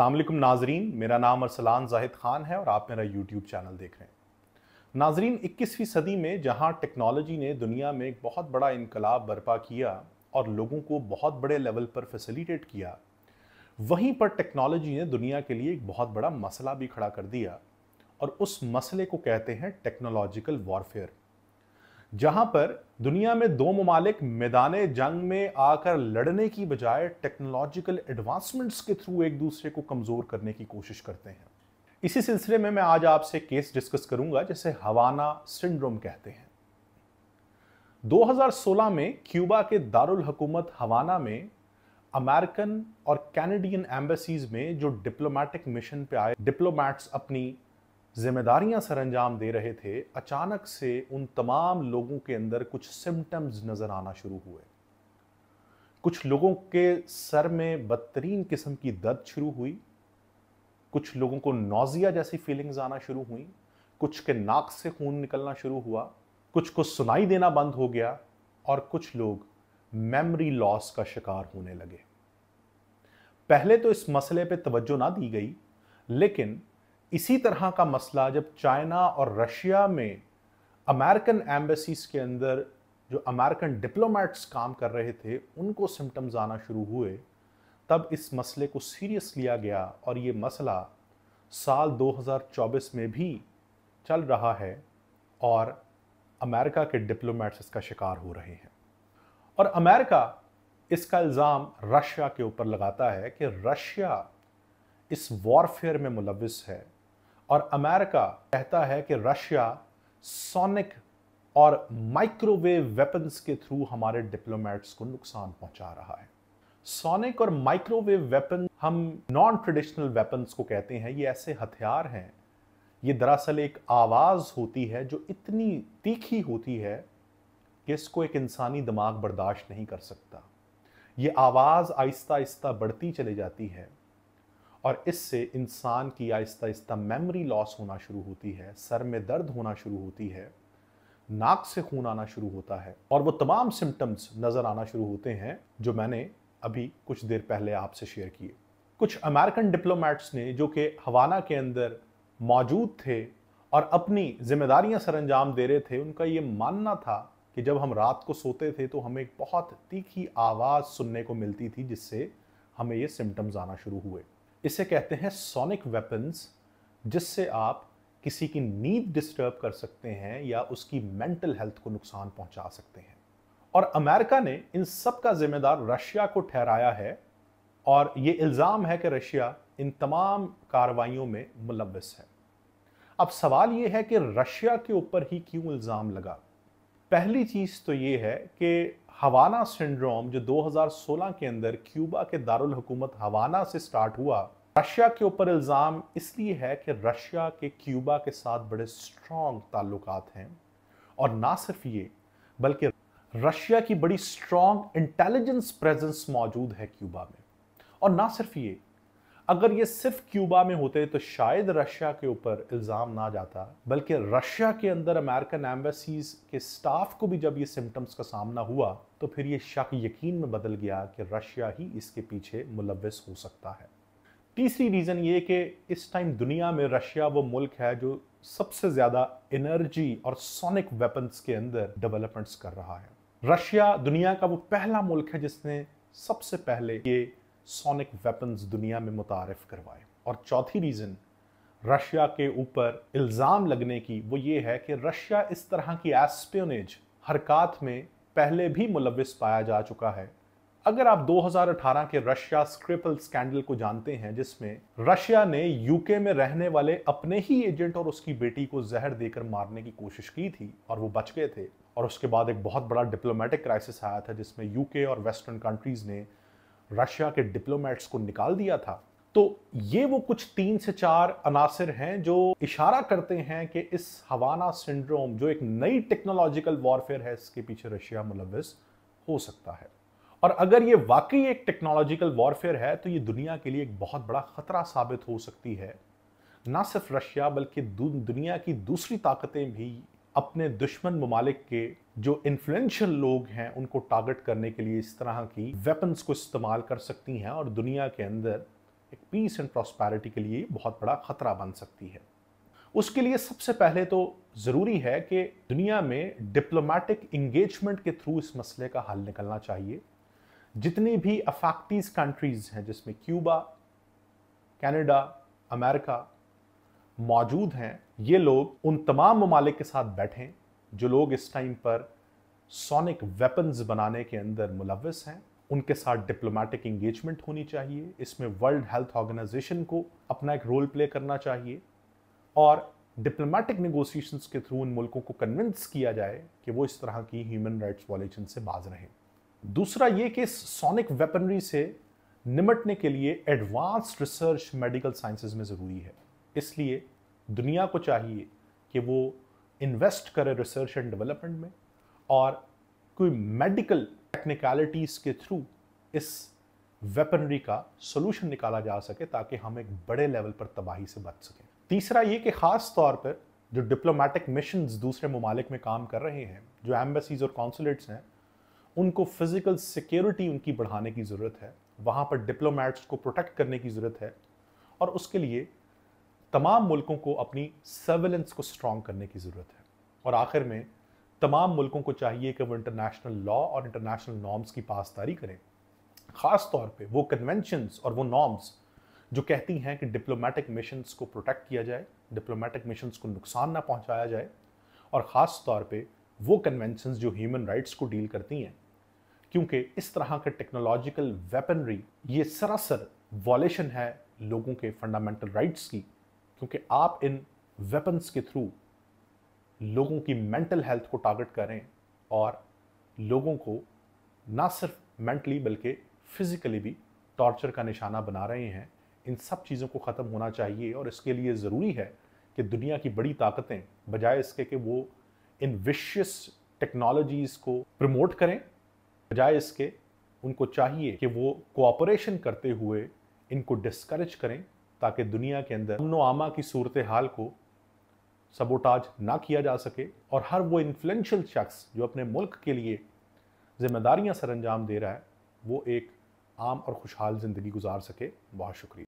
अल्लाम नाजरीन मेरा नाम अरसलान जाहिद ख़ान है और आप मेरा यूट्यूब चैनल देख रहे हैं नाजरीन 21वीं सदी में जहां टेक्नोलॉजी ने दुनिया में एक बहुत बड़ा इनकलाब बर्पा किया और लोगों को बहुत बड़े लेवल पर फैसिलिटेट किया वहीं पर टेक्नोलॉजी ने दुनिया के लिए एक बहुत बड़ा मसला भी खड़ा कर दिया और उस मसले को कहते हैं टेक्नोलॉजिकल वॉरफेयर जहां पर दुनिया में दो ममालिक मैदान जंग में आकर लड़ने की बजाय टेक्नोलॉजिकल एडवांसमेंट्स के थ्रू एक दूसरे को कमज़ोर करने की कोशिश करते हैं इसी सिलसिले में मैं आज आपसे केस डिस्कस करूंगा जिसे हवाना सिंड्रोम कहते हैं 2016 में क्यूबा के दारुल हकूमत हवाना में अमेरिकन और कैनेडियन एम्बेसीज में जो डिप्लोमेटिक मिशन पे आए डिप्लोमैट्स अपनी जिम्मेदारियां सरंजाम दे रहे थे अचानक से उन तमाम लोगों के अंदर कुछ सिम्टम्स नज़र आना शुरू हुए कुछ लोगों के सर में बदतरीन किस्म की दर्द शुरू हुई कुछ लोगों को नोज़िया जैसी फीलिंग्स आना शुरू हुई कुछ के नाक से खून निकलना शुरू हुआ कुछ को सुनाई देना बंद हो गया और कुछ लोग मेमोरी लॉस का शिकार होने लगे पहले तो इस मसले पे तवज्जो ना दी गई लेकिन इसी तरह का मसला जब चाइना और रशिया में अमेरिकन एम्बेसीज के अंदर जो अमेरिकन डिप्लोमेट्स काम कर रहे थे उनको सिम्टम्स आना शुरू हुए तब इस मसले को सीरियस लिया गया और ये मसला साल 2024 में भी चल रहा है और अमेरिका के डिप्लोमेट्स इसका शिकार हो रहे हैं और अमेरिका इसका इल्ज़ाम रशिया के ऊपर लगाता है कि रशिया इस वॉरफेयर में मुलविस है और अमेरिका कहता है कि रशिया सोनिक और माइक्रोवेव वेपन्स के थ्रू हमारे डिप्लोमेट्स को नुकसान पहुंचा रहा है सोनिक और माइक्रोवेव वेपन हम नॉन ट्रेडिशनल वेपन्स को कहते हैं ये ऐसे हथियार हैं ये दरअसल एक आवाज़ होती है जो इतनी तीखी होती है कि इसको एक इंसानी दिमाग बर्दाश्त नहीं कर सकता ये आवाज़ आहिस्ता आहिस्ता बढ़ती चली जाती है और इससे इंसान की आहिस्ता आहिस्ता मेमोरी लॉस होना शुरू होती है सर में दर्द होना शुरू होती है नाक से खून आना शुरू होता है और वो तमाम सिम्टम्स नज़र आना शुरू होते हैं जो मैंने अभी कुछ देर पहले आपसे शेयर किए कुछ अमेरिकन डिप्लोमेट्स ने जो कि हवाना के अंदर मौजूद थे और अपनी जिम्मेदारियां अंजाम दे रहे थे उनका ये मानना था कि जब हम रात को सोते थे तो हमें एक बहुत तीखी आवाज़ सुनने को मिलती थी जिससे हमें ये सिम्टम्स आना शुरू हुए इसे कहते हैं सोनिक वेपन्स जिससे आप किसी की नींद डिस्टर्ब कर सकते हैं या उसकी मेंटल हेल्थ को नुकसान पहुंचा सकते हैं और अमेरिका ने इन सब का जिम्मेदार रशिया को ठहराया है और ये इल्ज़ाम है कि रशिया इन तमाम कार्रवाइयों में मुलविस है अब सवाल ये है कि रशिया के ऊपर ही क्यों इल्ज़ाम लगा पहली चीज़ तो ये है कि हवाना सिंड्रोम जो 2016 के अंदर क्यूबा के दारुल हुकूमत हवाना से स्टार्ट हुआ रशिया के ऊपर इल्ज़ाम इसलिए है कि रशिया के क्यूबा के साथ बड़े स्ट्रॉन्ग ताल्लुकात हैं और ना सिर्फ ये बल्कि रशिया की बड़ी स्ट्रॉन्ग इंटेलिजेंस प्रेजेंस मौजूद है क्यूबा में और ना सिर्फ ये अगर ये सिर्फ क्यूबा में होते तो शायद रशिया के ऊपर इल्ज़ाम ना जाता बल्कि रशिया के अंदर अमेरिकन एम्बेसीज के स्टाफ को भी जब ये सिम्टम्स का सामना हुआ तो फिर ये शक यकीन में बदल गया कि रशिया ही इसके पीछे मुलविस हो सकता है तीसरी रीज़न ये कि इस टाइम दुनिया में रशिया वो मुल्क है जो सबसे ज़्यादा एनर्जी और सोनिक वेपन्स के अंदर डेवलपमेंट्स कर रहा है रशिया दुनिया का वो पहला मुल्क है जिसने सबसे पहले ये सोनिक वेपन्स दुनिया में मुतारफ़ करवाए और चौथी रीज़न रशिया के ऊपर इल्ज़ाम लगने की वो ये है कि रशिया इस तरह की एस्प्योनेज हरकत में पहले भी मुलविस पाया जा चुका है अगर आप 2018 के रशिया स्क्रिपल स्कैंडल को जानते हैं जिसमें रशिया ने यूके में रहने वाले अपने ही एजेंट और उसकी बेटी को जहर देकर मारने की कोशिश की थी और वो बच गए थे और उसके बाद एक बहुत बड़ा डिप्लोमेटिक क्राइसिस आया था जिसमें यूके और वेस्टर्न कंट्रीज़ ने रशिया के डिप्लोमेट्स को निकाल दिया था तो ये वो कुछ तीन से चार अनासर हैं जो इशारा करते हैं कि इस हवाना सिंड्रोम जो एक नई टेक्नोलॉजिकल वॉरफेयर है इसके पीछे रशिया मुलविस हो सकता है और अगर ये वाकई एक टेक्नोलॉजिकल वॉरफेयर है तो ये दुनिया के लिए एक बहुत बड़ा खतरा साबित हो सकती है ना सिर्फ रशिया बल्कि दुनिया की दूसरी ताकतें भी अपने दुश्मन ममालिक के जो इन्फ्लुएंशियल लोग हैं उनको टारगेट करने के लिए इस तरह की वेपन्स को इस्तेमाल कर सकती हैं और दुनिया के अंदर एक पीस एंड प्रॉस्पैरिटी के लिए बहुत बड़ा ख़तरा बन सकती है उसके लिए सबसे पहले तो ज़रूरी है कि दुनिया में डिप्लोमेटिक इंगेजमेंट के थ्रू इस मसले का हल निकलना चाहिए जितनी भी अफेक्टिव कंट्रीज़ हैं जिसमें क्यूबा कैनेडा अमेरिका मौजूद हैं ये लोग उन तमाम ममालिक के साथ बैठें जो लोग इस टाइम पर सोनिक वेपन्स बनाने के अंदर मुलवस हैं उनके साथ डिप्लोमेटिक इंगेजमेंट होनी चाहिए इसमें वर्ल्ड हेल्थ ऑर्गेनाइजेशन को अपना एक रोल प्ले करना चाहिए और डिप्लोमेटिक नगोसिएशन के थ्रू उन मुल्कों को कन्विंस किया जाए कि वो इस तरह की ह्यूमन राइट्स वॉलेशन से बाज रहें दूसरा ये कि सोनिक वेपनरी से निमटने के लिए एडवांस रिसर्च मेडिकल साइंसेज में ज़रूरी है इसलिए दुनिया को चाहिए कि वो इन्वेस्ट करे रिसर्च एंड डेवलपमेंट में और कोई मेडिकल टेक्निकलिटीज़ के थ्रू इस वेपनरी का सोल्यूशन निकाला जा सके ताकि हम एक बड़े लेवल पर तबाही से बच सकें तीसरा ये कि ख़ास तौर पर जो डिप्लोमेटिक मिशन दूसरे ममालिक में काम कर रहे हैं जो एम्बेसीज और कौंसुलेट्स हैं उनको फ़िज़िकल सिक्योरिटी उनकी बढ़ाने की ज़रूरत है वहाँ पर डिप्लोमेट्स को प्रोटेक्ट करने की ज़रूरत है और उसके लिए तमाम मुल्कों को अपनी सर्वेलेंस को स्ट्रॉन्ग करने की ज़रूरत है और आखिर में तमाम मुल्कों को चाहिए कि वो इंटरनेशनल लॉ और इंटरनेशनल नॉर्म्स की पासदारी करें ख़ास तौर पे वो कन्वेंशंस और वो नॉर्म्स जो कहती हैं कि डिप्लोमेटिक मिशंस को प्रोटेक्ट किया जाए डिप्लोमेटिक मिशंस को नुकसान ना पहुंचाया जाए और ख़ास तौर पे वो कन्वेंशंस जो ह्यूमन राइट्स को डील करती हैं क्योंकि इस तरह के टेक्नोलॉजिकल वेपनरी ये सरासर वॉलेशन है लोगों के फंडामेंटल राइट्स की क्योंकि आप इन वेपन्स के थ्रू लोगों की मेंटल हेल्थ को टारगेट करें और लोगों को ना सिर्फ मेंटली बल्कि फिज़िकली भी टॉर्चर का निशाना बना रहे हैं इन सब चीज़ों को ख़त्म होना चाहिए और इसके लिए ज़रूरी है कि दुनिया की बड़ी ताकतें बजाय इसके कि वो इन विशियस टेक्नोलॉजीज़ को प्रमोट करें बजाय इसके उनको चाहिए कि वो कोऑपरेशन करते हुए इनको डिस्करेज करें ताकि दुनिया के अंदर अमनो आमा की सूरत हाल को सबोटाज ना किया जा सके और हर वो इन्फ्लुएंशियल शख्स जो अपने मुल्क के लिए जिम्मेदारियां सरंजाम दे रहा है वो एक आम और खुशहाल ज़िंदगी गुजार सके बहुत शुक्रिया